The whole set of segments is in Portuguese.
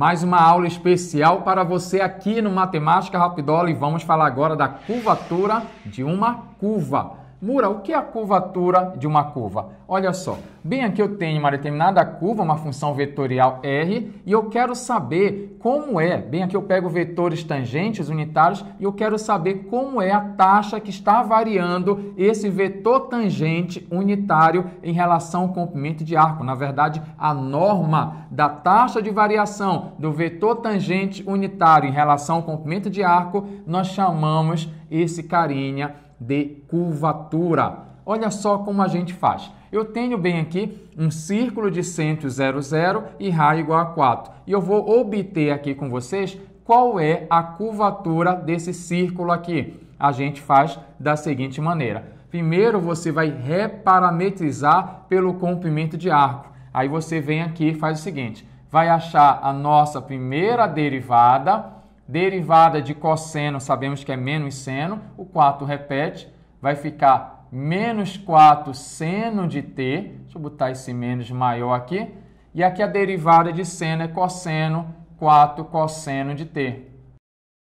mais uma aula especial para você aqui no Matemática Rapidola e vamos falar agora da curvatura de uma curva. Mura, o que é a curvatura de uma curva? Olha só, bem aqui eu tenho uma determinada curva, uma função vetorial R, e eu quero saber como é, bem aqui eu pego vetores tangentes unitários, e eu quero saber como é a taxa que está variando esse vetor tangente unitário em relação ao comprimento de arco. Na verdade, a norma da taxa de variação do vetor tangente unitário em relação ao comprimento de arco, nós chamamos esse carinha de curvatura. Olha só como a gente faz. Eu tenho bem aqui um círculo de centro, zero, zero e raio igual a 4. E eu vou obter aqui com vocês qual é a curvatura desse círculo aqui. A gente faz da seguinte maneira. Primeiro você vai reparametrizar pelo comprimento de arco. Aí você vem aqui e faz o seguinte. Vai achar a nossa primeira derivada Derivada de cosseno, sabemos que é menos seno. O 4 repete, vai ficar menos 4 seno de t. Deixa eu botar esse menos maior aqui. E aqui a derivada de seno é cosseno, 4 cosseno de t.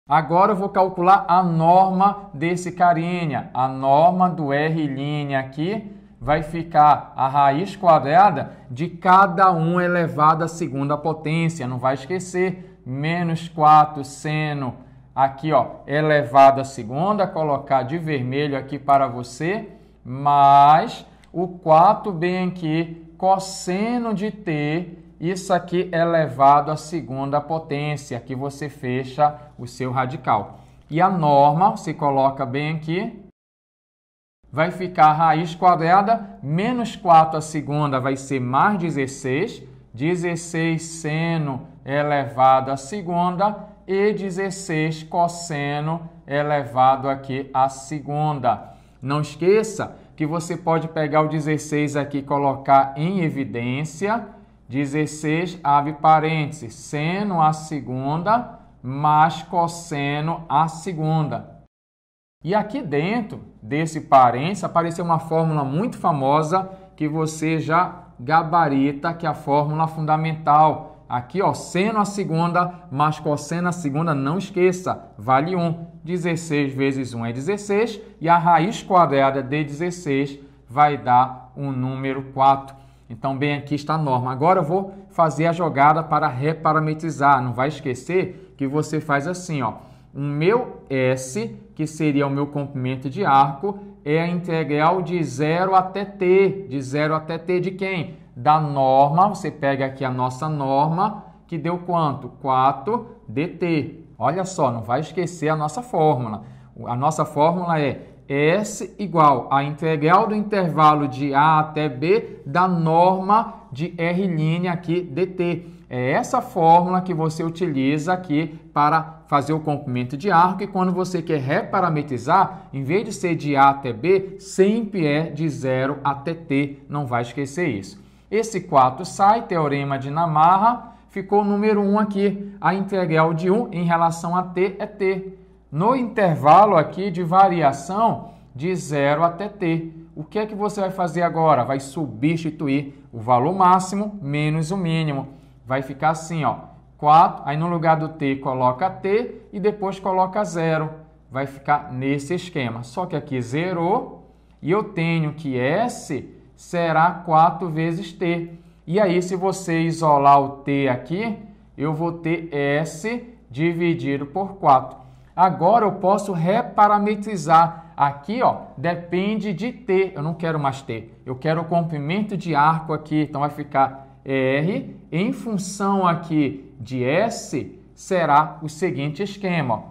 Agora eu vou calcular a norma desse carinha. A norma do R' aqui vai ficar a raiz quadrada de cada um elevado à segunda potência. Não vai esquecer, menos 4 seno aqui ó, elevado à segunda, colocar de vermelho aqui para você, mais o 4 bem aqui, cosseno de t, isso aqui elevado à segunda potência, que você fecha o seu radical. E a norma, se coloca bem aqui, vai ficar raiz quadrada, menos 4 a segunda vai ser mais 16, 16 seno elevado à segunda e 16 cosseno elevado aqui à segunda. Não esqueça que você pode pegar o 16 aqui e colocar em evidência. 16, abre parênteses, seno à segunda mais cosseno à segunda. E aqui dentro desse parênteses apareceu uma fórmula muito famosa que você já gabarita, que é a fórmula fundamental Aqui, ó, seno a segunda mais cosseno a segunda, não esqueça, vale 1. 16 vezes 1 é 16 e a raiz quadrada de 16 vai dar o um número 4. Então, bem, aqui está a norma. Agora eu vou fazer a jogada para reparametrizar. Não vai esquecer que você faz assim, ó. O meu S, que seria o meu comprimento de arco, é a integral de 0 até t. De 0 até t de quem? da norma, você pega aqui a nossa norma, que deu quanto? 4 dt. Olha só, não vai esquecer a nossa fórmula. A nossa fórmula é S igual a integral do intervalo de A até B da norma de R' aqui dt. É essa fórmula que você utiliza aqui para fazer o comprimento de arco e quando você quer reparametrizar, em vez de ser de A até B, sempre é de 0 até T, não vai esquecer isso. Esse 4 sai, teorema de Namarra, ficou o número 1 aqui. A integral é de 1 em relação a t é t. No intervalo aqui de variação de 0 até t. O que é que você vai fazer agora? Vai substituir o valor máximo menos o mínimo. Vai ficar assim, ó. 4, aí no lugar do t coloca t e depois coloca zero. Vai ficar nesse esquema. Só que aqui zerou e eu tenho que s será 4 vezes t. E aí, se você isolar o t aqui, eu vou ter s dividido por 4. Agora eu posso reparametrizar. Aqui, ó, depende de t. Eu não quero mais t. Eu quero o comprimento de arco aqui. Então, vai ficar r em função aqui de s será o seguinte esquema.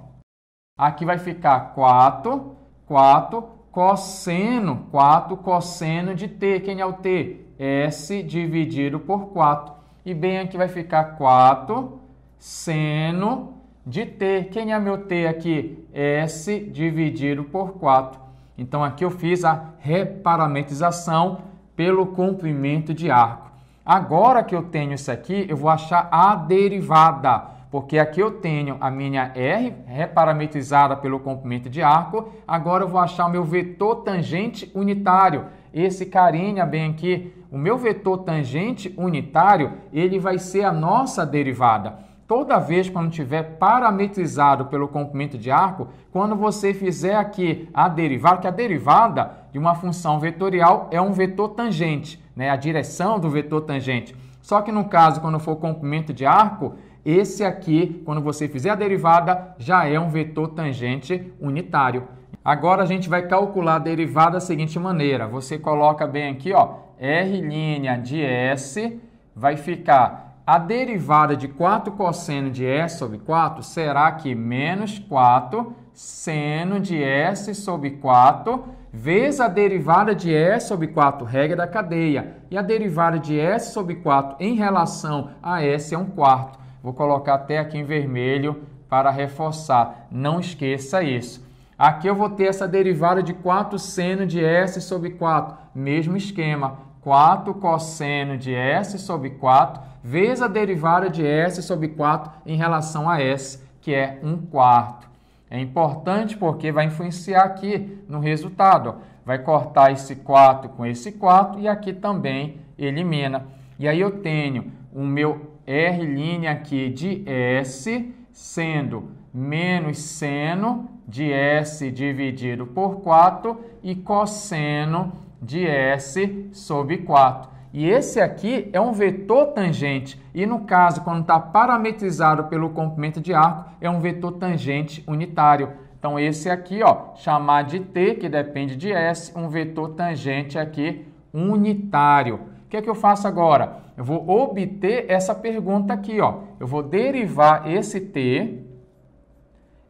Aqui vai ficar 4, 4 cosseno 4, cosseno de t. Quem é o t? S dividido por 4. E bem aqui vai ficar 4 seno de t. Quem é meu t aqui? S dividido por 4. Então aqui eu fiz a reparametrização pelo comprimento de arco. Agora que eu tenho isso aqui, eu vou achar a derivada porque aqui eu tenho a minha R reparametrizada pelo comprimento de arco, agora eu vou achar o meu vetor tangente unitário, esse carinha bem aqui, o meu vetor tangente unitário, ele vai ser a nossa derivada toda vez quando tiver parametrizado pelo comprimento de arco, quando você fizer aqui a derivada, que a derivada de uma função vetorial é um vetor tangente, né? a direção do vetor tangente. Só que no caso, quando for comprimento de arco, esse aqui, quando você fizer a derivada, já é um vetor tangente unitário. Agora a gente vai calcular a derivada da seguinte maneira. Você coloca bem aqui, ó, R' de S vai ficar a derivada de 4 cosseno de S sobre 4 será que menos 4 seno de S sobre 4 vezes a derivada de S sobre 4, regra da cadeia. E a derivada de S sobre 4 em relação a S é um quarto. Vou colocar até aqui em vermelho para reforçar. Não esqueça isso. Aqui eu vou ter essa derivada de 4 seno de S sobre 4. Mesmo esquema. 4 cosseno de S sobre 4 vezes a derivada de S sobre 4 em relação a S, que é 1 quarto. É importante porque vai influenciar aqui no resultado. Vai cortar esse 4 com esse 4 e aqui também elimina. E aí eu tenho o meu R' aqui de S, sendo menos seno de S dividido por 4 e cosseno de S sobre 4. E esse aqui é um vetor tangente. E no caso, quando está parametrizado pelo comprimento de arco, é um vetor tangente unitário. Então, esse aqui, ó, chamar de T, que depende de S, um vetor tangente aqui unitário que é que eu faço agora? Eu vou obter essa pergunta aqui, ó. Eu vou derivar esse t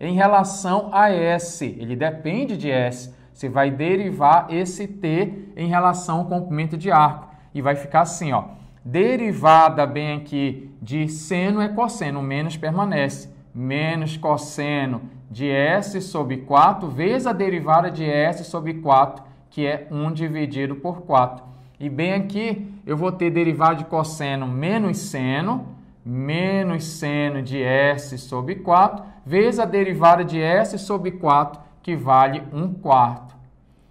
em relação a S. Ele depende de S. Você vai derivar esse t em relação ao comprimento de arco. E vai ficar assim, ó. Derivada bem aqui de seno é cosseno, menos permanece. Menos cosseno de S sobre 4 vezes a derivada de S sobre 4, que é 1 dividido por 4. E bem aqui eu vou ter derivada de cosseno menos seno, menos seno de S sobre 4, vezes a derivada de S sobre 4, que vale 1 quarto.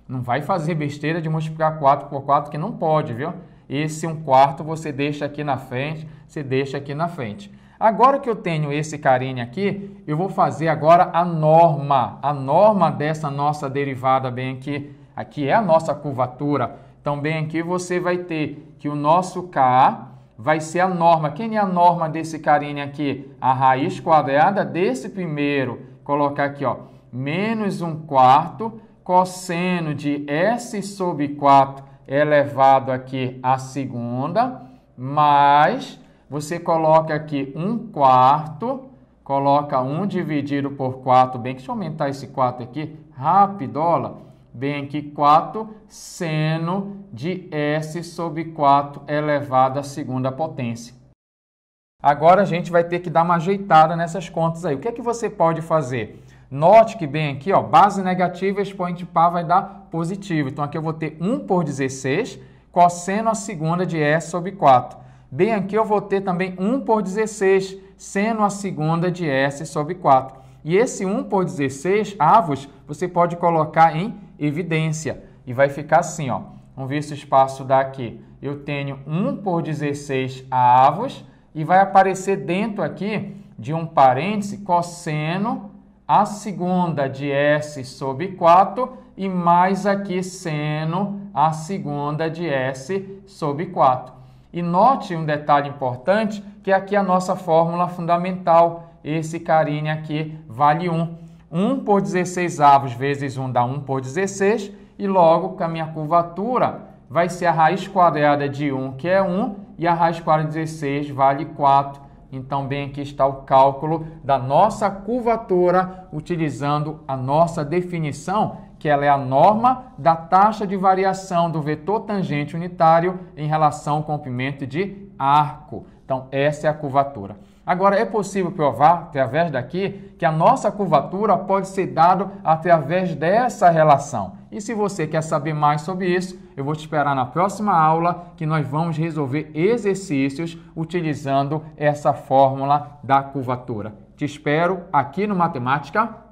Não vai fazer besteira de multiplicar 4 por 4, que não pode, viu? Esse 1 quarto você deixa aqui na frente, você deixa aqui na frente. Agora que eu tenho esse carinha aqui, eu vou fazer agora a norma, a norma dessa nossa derivada bem aqui. Aqui é a nossa curvatura também aqui você vai ter que o nosso K vai ser a norma. Quem é a norma desse carinha aqui? A raiz quadrada desse primeiro. Colocar aqui, ó, menos 1 quarto cosseno de S sobre 4 elevado aqui à segunda, mais você coloca aqui 1 quarto, coloca 1 dividido por 4, bem, deixa eu aumentar esse 4 aqui, rapidola, Bem aqui 4 seno de S sobre 4 elevado à segunda potência. Agora a gente vai ter que dar uma ajeitada nessas contas aí. O que é que você pode fazer? Note que bem aqui, ó, base negativa, expoente par vai dar positivo. Então aqui eu vou ter 1 por 16, cosseno a segunda de S sobre 4. Bem aqui eu vou ter também 1 por 16, seno a segunda de S sobre 4. E esse 1 por 16, avos, você pode colocar em evidência. E vai ficar assim, ó. Vamos ver esse espaço daqui. Eu tenho 1 por 16 avos e vai aparecer dentro aqui de um parêntese cosseno a segunda de S sobre 4 e mais aqui seno a segunda de S sobre 4. E note um detalhe importante, que aqui é a nossa fórmula fundamental, esse carinha aqui vale 1. 1 por 16 avos vezes 1 dá 1 por 16, e logo que a minha curvatura vai ser a raiz quadrada de 1, que é 1, e a raiz quadrada de 16 vale 4. Então, bem aqui está o cálculo da nossa curvatura, utilizando a nossa definição, que ela é a norma da taxa de variação do vetor tangente unitário em relação ao comprimento de arco. Então, essa é a curvatura. Agora, é possível provar, através daqui, que a nossa curvatura pode ser dada através dessa relação. E se você quer saber mais sobre isso, eu vou te esperar na próxima aula que nós vamos resolver exercícios utilizando essa fórmula da curvatura. Te espero aqui no Matemática